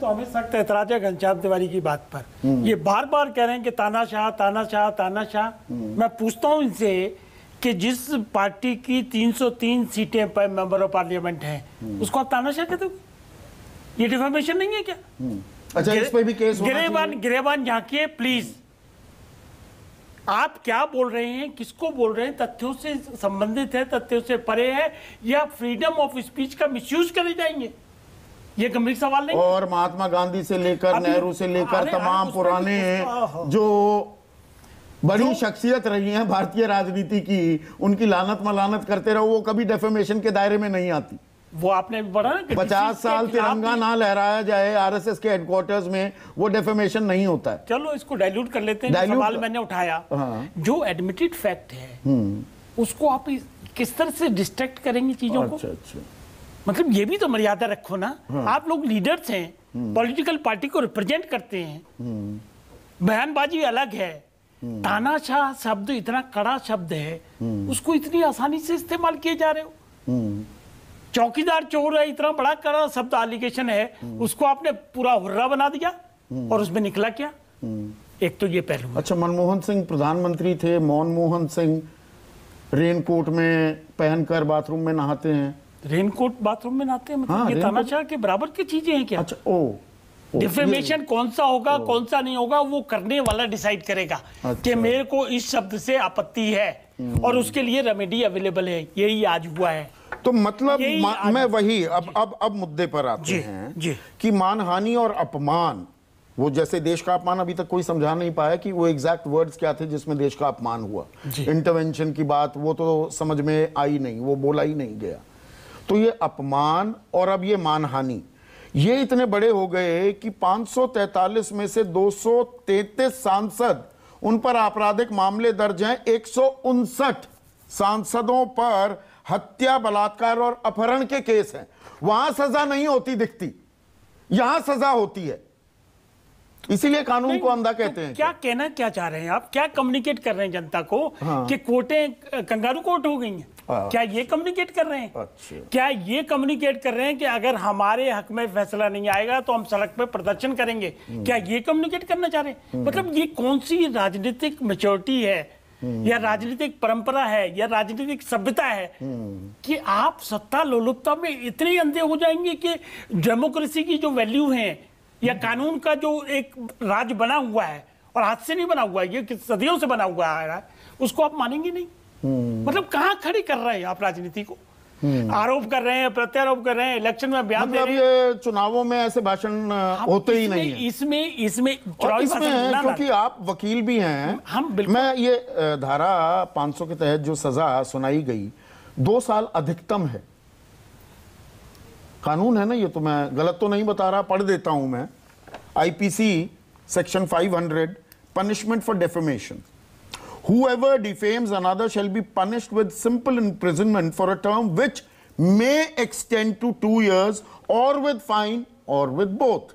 तो हमें सख्त एतराज है घनश्याम तिवारी की बात पर हम्म। ये बार बार कह रहे हैं कि तानाशाह तानाशाह तानाशाह हम्म। मैं पूछता हूँ इनसे कि जिस पार्टी की 303 सीटें पर मेंबर ऑफ पार्लियामेंट हैं हम्म। उसको आप तानाशाह कहते हो ये डिफॉर्मेशन नहीं है क्या अच्छा इस पे भी केस गिरेबान गिरेबान झांकिए प्लीज आप क्या बोल रहे हैं किसको बोल रहे हैं तथ्यों से संबंधित है तथ्यों से परे है या फ्रीडम ऑफ स्पीच का मिस करे जाएंगे ये गंभीर सवाल नहीं और महात्मा गांधी से लेकर नेहरू से लेकर तमाम पुराने हाँ। जो बड़ी शख्सियत रही हैं भारतीय राजनीति की उनकी लानत मलानत करते रहो वो कभी डेफेमेशन के दायरे में नहीं आती वो आपने बड़ा पचास साल तिरंगा ना लहराया जाए आरएसएस के हेडक्वार्टर्स में वो डेफेमेशन नहीं होता है चलो इसको डाइल्यूट कर लेते हैं सवाल मैंने उठाया हाँ। जो एडमिटेड फैक्ट है हम्म। उसको आप किस तरह से डिस्ट्रैक्ट करेंगे चीजों अच्छा, को अच्छा।, अच्छा। मतलब ये भी तो मर्यादा रखो ना हाँ। आप लोग लीडर्स हैं पॉलिटिकल हम्म। पार्टी को रिप्रेजेंट करते हैं हम्म। बयानबाजी अलग है हम्म। तानाशाह शब्द इतना कड़ा शब्द है उसको इतनी आसानी से इस्तेमाल किए जा रहे हो चौकीदार चोर है इतना बड़ा कड़ा शब्द एलिगेशन है उसको आपने पूरा हुर्रा बना दिया और उसमें निकला क्या एक तो ये पहलू अच्छा मनमोहन सिंह प्रधानमंत्री थे मनमोहन सिंह रेनकोट में पहनकर बाथरूम में नहाते हैं रेनकोट बाथरूम में नहाते हैं मतलब हाँ, ये तानाशाह के बराबर की चीजें हैं क्या अच्छा ओ डिफेमेशन कौन सा होगा कौन सा नहीं होगा वो करने वाला डिसाइड करेगा अच्छा। कि मेरे को इस शब्द से आपत्ति है हम्म। और उसके लिए रेमेडी अवेलेबल है यही आज हुआ है तो मतलब मैं वही अब अब अब मुद्दे पर आते हैं कि मानहानि और अपमान वो जैसे देश का अपमान अभी तक कोई समझा नहीं पाया कि वो एग्जैक्ट वर्ड्स क्या थे जिसमें देश का अपमान हुआ इंटरवेंशन की बात वो तो समझ में आई नहीं वो बोला ही नहीं गया तो ये अपमान और अब ये मानहानि ये इतने बड़े हो गए कि 543 में से 233 सांसद उन पर आपराधिक मामले दर्ज हैं एक सांसदों पर हत्या बलात्कार और अपहरण के केस हैं वहां सजा नहीं होती दिखती यहां सजा होती है इसीलिए कानून को अंधा तो कहते तो हैं क्या कहना क्या चाह रहे हैं आप क्या कम्युनिकेट कर रहे हैं जनता को हाँ। कि कोटे कंगारू कोट हो गई हैं हाँ। क्या ये कम्युनिकेट कर रहे हैं अच्छा। क्या ये कम्युनिकेट कर रहे हैं कि अगर हमारे हक में फैसला नहीं आएगा तो हम सड़क पर प्रदर्शन करेंगे हम्म। क्या ये कम्युनिकेट करना चाह रहे हैं हम्म। मतलब ये कौन सी राजनीतिक मेच्योरिटी है हम्म। या राजनीतिक परंपरा है या राजनीतिक सभ्यता है कि आप सत्ता लोलुपता में इतने अंधे हो जाएंगे कि डेमोक्रेसी की जो वैल्यू है या कानून का जो एक राज बना हुआ है और हाथ से नहीं बना हुआ है ये सदियों से बना हुआ आ रहा है उसको आप मानेंगे नहीं हम्म। मतलब कहाँ खड़ी कर रहे हैं आप राजनीति को हम्म। आरोप कर रहे हैं प्रत्यारोप कर रहे हैं इलेक्शन में बयान मतलब ये चुनावों में ऐसे भाषण हाँ, होते ही नहीं है इसमें इसमें इसमें क्योंकि आप वकील भी हैं हम मैं ये धारा 500 के तहत जो सजा सुनाई गई दो साल अधिकतम है कानून है ना ये तो मैं गलत तो नहीं बता रहा पढ़ देता हूं मैं IPC section 500 punishment for defamation whoever defames another shall be punished with simple imprisonment for a term which may extend to two years और विद फाइन और विद बोथ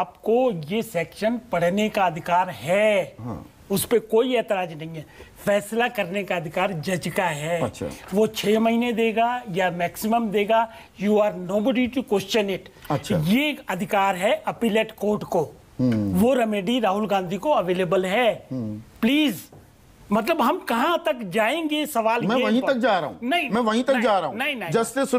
आपको ये सेक्शन पढ़ने का अधिकार है हाँ. उस पर कोई ऐतराज नहीं है फैसला करने का अधिकार जज का है अच्छा। वो छह महीने देगा या मैक्सिमम देगा you are buddy to question it ये अधिकार है अपीलेट कोर्ट को हम्म। वो रेमेडी राहुल गांधी को अवेलेबल है प्लीज हम्म। मतलब हम कहां तक जाएंगे सवाल मैं वहीं तक जा रहा हूँ नहीं मैं वहीं तक जा रहा हूँ जस्टिस